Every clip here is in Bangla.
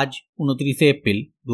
আজ উনত্রিশে এপ্রিল দু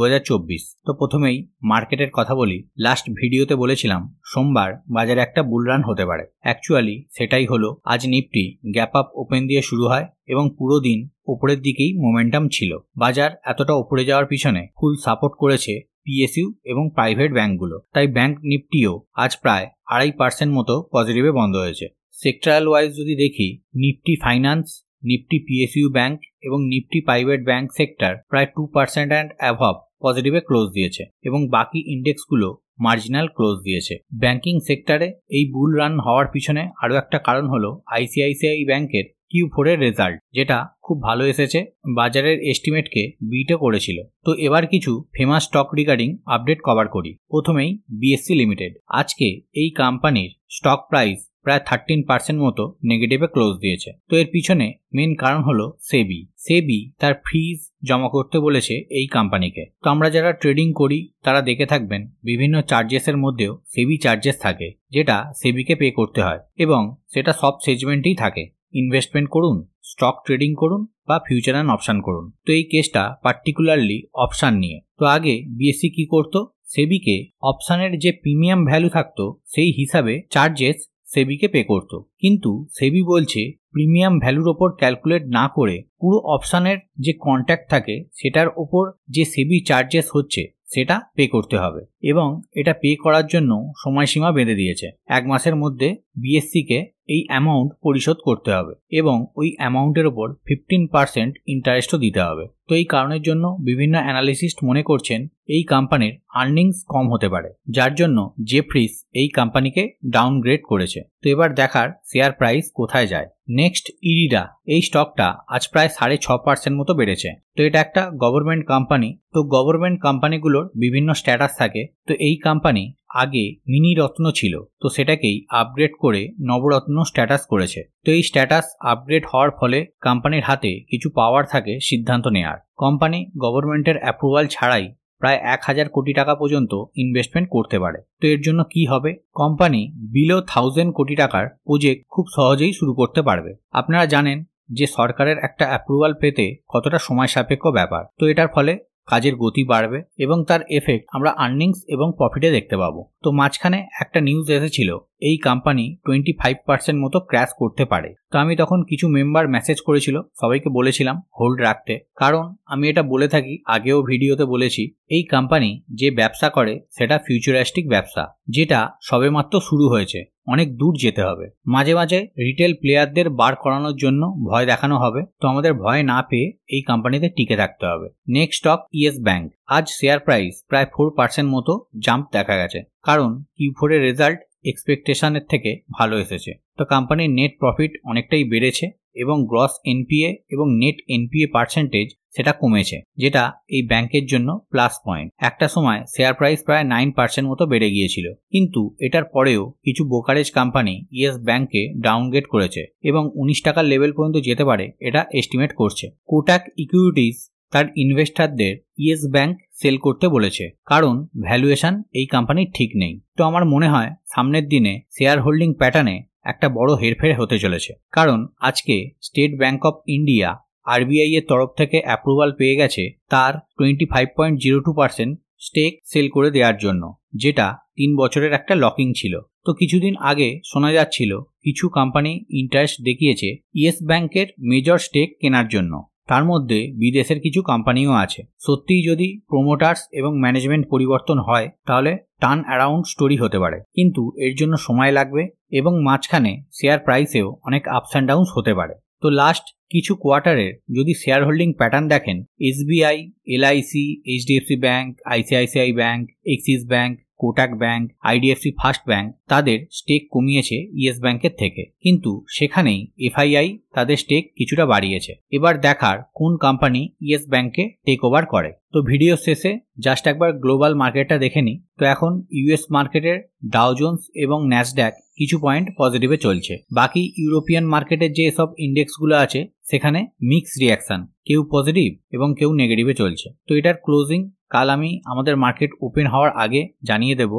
তো প্রথমেই মার্কেটের কথা বলি লাস্ট ভিডিওতে বলেছিলাম সোমবার বাজারে একটা বুলরান হতে পারে অ্যাকচুয়ালি সেটাই হলো আজ নিফটি গ্যাপ আপ ওপেন দিয়ে শুরু হয় এবং পুরো দিন ওপরের দিকেই মোমেন্টাম ছিল বাজার এতটা ওপরে যাওয়ার পিছনে ফুল সাপোর্ট করেছে পিএসইউ এবং প্রাইভেট ব্যাঙ্কগুলো তাই ব্যাঙ্ক নিফটিও আজ প্রায় আড়াই পার্সেন্ট মতো পজিটিভে বন্ধ হয়েছে সেক্টরাল ওয়াইজ যদি দেখি Nifty finance Nifty PSU bank এবং নিফটি প্রাইভেট ব্যাংক সেক্টর প্রায় টু পার্সেন্ট অ্যান্ড অ্যাভব পজিটিভে ক্লোজ দিয়েছে এবং বাকি ইন্ডেক্সগুলো মার্জিনাল ক্লোজ দিয়েছে ব্যাংকিং সেক্টরে এই বুল রান হওয়ার পিছনে আরও একটা কারণ হল আইসিআইসিআই ব্যাংকের কিউ ফোরের রেজাল্ট যেটা খুব ভালো এসেছে বাজারের এস্টিমেটকে বিটও করেছিল তো এবার কিছু famous stock regarding update cover করি প্রথমেই বিএসসি লিমিটেড আজকে এই কোম্পানির স্টক প্রাইস প্রায় থার্টিন পার্সেন্ট মতো নেগেটিভে ক্লোজ দিয়েছে তো এর পিছনে মেন কারণ হলো সেবি সেবি তার ফিজ জমা করতে বলেছে এই কোম্পানিকে তো আমরা যারা ট্রেডিং করি তারা দেখে থাকবেন বিভিন্ন চার্জেসের মধ্যেও সেবি চার্জেস থাকে যেটা সেবিকে পে করতে হয় এবং সেটা সব সেজমেন্টেই থাকে ইনভেস্টমেন্ট করুন স্টক ট্রেডিং করুন বা ফিউচার অ্যান্ড অপশান করুন তো এই কেসটা পার্টিকুলারলি অপশান নিয়ে তো আগে বিএসসি e কি করতো সেবিকে অপশানের যে প্রিমিয়াম ভ্যালু থাকতো সেই হিসাবে চার্জেস সেবিকে পে করত কিন্তু সেবি বলছে প্রিমিয়াম ভ্যালুর ওপর ক্যালকুলেট না করে পুরো অপশানের যে কন্ট্যাক্ট থাকে সেটার ওপর যে সেবি চার্জেস হচ্ছে সেটা পে করতে হবে এবং এটা পে করার জন্য সময়সীমা বেঁধে দিয়েছে এক মাসের মধ্যে বিএসসিকে এই অ্যামাউন্ট পরিশোধ করতে হবে এবং ওই অ্যামাউন্টের ওপর ফিফটিন পার্সেন্ট ইন্টারেস্টও দিতে হবে তো এই কারণের জন্য বিভিন্ন অ্যানালিসিস্ট মনে করছেন এই কোম্পানির আর্নিংস কম হতে পারে যার জন্য জেফ্রিস এই কোম্পানিকে ডাউনগ্রেড করেছে তো এবার দেখার শেয়ার প্রাইস কোথায় যায় নেক্সট ইরিডা এই স্টকটা আজ প্রায় সাড়ে ছ পার্সেন্ট মতো বেড়েছে তো এটা একটা গভর্নমেন্ট কোম্পানি তো গভর্নমেন্ট কোম্পানিগুলোর বিভিন্ন স্ট্যাটাস থাকে তো এই কোম্পানি আগে মিনি রত্ন ছিল তো সেটাকেই আপগ্রেড করে নবরত্ন স্ট্যাটাস করেছে তো এই স্ট্যাটাস আপগ্রেড হওয়ার ফলে কোম্পানির হাতে কিছু পাওয়ার থাকে সিদ্ধান্ত নেয়ার কোম্পানি গভর্নমেন্টের অ্যাপ্রুভাল ছাড়াই প্রায় এক হাজার কোটি টাকা পর্যন্ত ইনভেস্টমেন্ট করতে পারে তো এর জন্য কি হবে কোম্পানি বিলো থাউজেন্ড কোটি টাকার প্রজেক্ট খুব সহজেই শুরু করতে পারবে আপনারা জানেন যে সরকারের একটা অ্যাপ্রুভাল পেতে কতটা সময় সাপেক্ষ ব্যাপার তো এটার ফলে কাজের গতি বাড়বে এবং তার এফেক্ট আমরা আর্নিংস এবং প্রফিটে দেখতে পাবো তো মাঝখানে একটা নিউজ এসেছিল এই কোম্পানি টোয়েন্টি ফাইভ পার্সেন্ট মতো ক্র্যাশ করতে পারে তো আমি তখন কিছু মেম্বার মেসেজ করেছিল সবাইকে বলেছিলাম হোল্ড রাখতে কারণ আমি এটা বলে থাকি আগেও ভিডিওতে বলেছি এই কোম্পানি যে ব্যবসা করে সেটা ফিউচারিস্টিক ব্যবসা যেটা সবেমাত্র শুরু হয়েছে অনেক দূর যেতে হবে মাঝে মাঝে রিটেল প্লেয়ারদের বার করানোর জন্য ভয় দেখানো হবে তো আমাদের ভয় না পেয়ে এই কোম্পানিতে টিকে থাকতে হবে নেক্সট স্টক ইয়েস ব্যাংক আজ শেয়ার প্রাইস প্রায় ফোর পার্সেন্ট মতো জাম্প দেখা গেছে কারণ কিউ ফোরের রেজাল্ট এক্সপেকটেশনের থেকে ভালো এসেছে তো কোম্পানির নেট প্রফিট অনেকটাই বেড়েছে এবং গ্রস এনপিএ এবং নেট এনপিএ পার্সেন্টেজ সেটা কমেছে যেটা এই ব্যাংকের জন্য প্লাস পয়েন্ট একটা সময় শেয়ার প্রাইস প্রায় নাইন পার্সেন্ট মতো বেড়ে গিয়েছিল কিন্তু এটার পরেও কিছু ব্রোকারেজ কোম্পানি ইয়েস ব্যাংকে ডাউনগ্রেড করেছে এবং উনিশ টাকার লেভেল পর্যন্ত যেতে পারে এটা এস্টিমেট করছে কোটাক ইকুইটিস তার ইনভেস্টারদের ইয়েস ব্যাংক সেল করতে বলেছে কারণ ভ্যালুয়েশন এই কোম্পানির ঠিক নেই তো আমার মনে হয় সামনের দিনে শেয়ার হোল্ডিং প্যাটার্নে একটা বড় হেরফের হতে চলেছে কারণ আজকে State Bank of India RBI এর তরফ থেকে অ্যাপ্রুভাল পেয়ে গেছে তার twenty five point zero two percent stake sale করে দেওয়ার জন্য যেটা তিন বছরের একটা লকিং ছিল তো কিছুদিন আগে শোনা যাচ্ছিল কিছু কোম্পানি ইন্টারেস্ট দেখিয়েছে ইয়েস ব্যাংকের মেজর স্টেক কেনার জন্য তার মধ্যে বিদেশের কিছু কোম্পানিও আছে সত্যিই যদি প্রোমোটার্স এবং ম্যানেজমেন্ট পরিবর্তন হয় তাহলে টান অ্যারাউন্ড স্টোরি হতে পারে কিন্তু এর জন্য সময় লাগবে এবং মাঝখানে শেয়ার প্রাইসেও অনেক আপস অ্যান্ড ডাউন্স হতে পারে তো লাস্ট কিছু কোয়ার্টারের যদি শেয়ার হোল্ডিং প্যাটার্ন দেখেন SBI LIC HDFC bank ICICI bank Axis bank Kotak bank IDFC first bank তাদের স্টেক কমিয়েছে ইয়েস ব্যাংকের থেকে কিন্তু সেখানেই এফআইআই তাদের স্টেক কিছুটা বাড়িয়েছে এবার দেখার কোন কোম্পানি ইয়েস ব্যাংকে টেক ওভার করে তো ভিডিও শেষে জাস্ট একবার গ্লোবাল মার্কেটটা দেখে নিই তো এখন ইউএস মার্কেটের ডাউজোন্স এবং ন্যাসড্যাক কিছু পয়েন্ট পজিটিভে চলছে বাকি ইউরোপিয়ান মার্কেটের যে সব ইন্ডেক্সগুলো আছে সেখানে মিক্স রিয়াকশন কেউ পজিটিভ এবং কেউ নেগেটিভে চলছে তো এটার ক্লোজিং কাল আমি আমাদের মার্কেট ওপেন হওয়ার আগে জানিয়ে দেব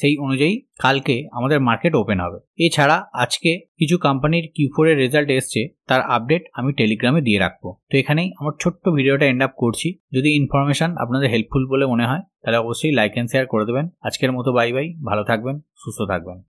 সেই অনুযায়ী কালকে আমাদের মার্কেট ওপেন হবে এছাড়া আজকে কিছু কোম্পানির কিউফোরের রেজাল্ট এসছে তার আপডেট আমি টেলিগ্রামে দিয়ে রাখবো তো এখানেই আমার ছোট্ট ভিডিওটা এন্ড আপ করছি যদি ইনফরমেশন আপনাদের হেল্পফুল বলে মনে হয় তাহলে অবশ্যই লাইক অ্যান্ড শেয়ার করে দেবেন আজকের মতো বাই বাই ভালো থাকবেন সুস্থ থাকবেন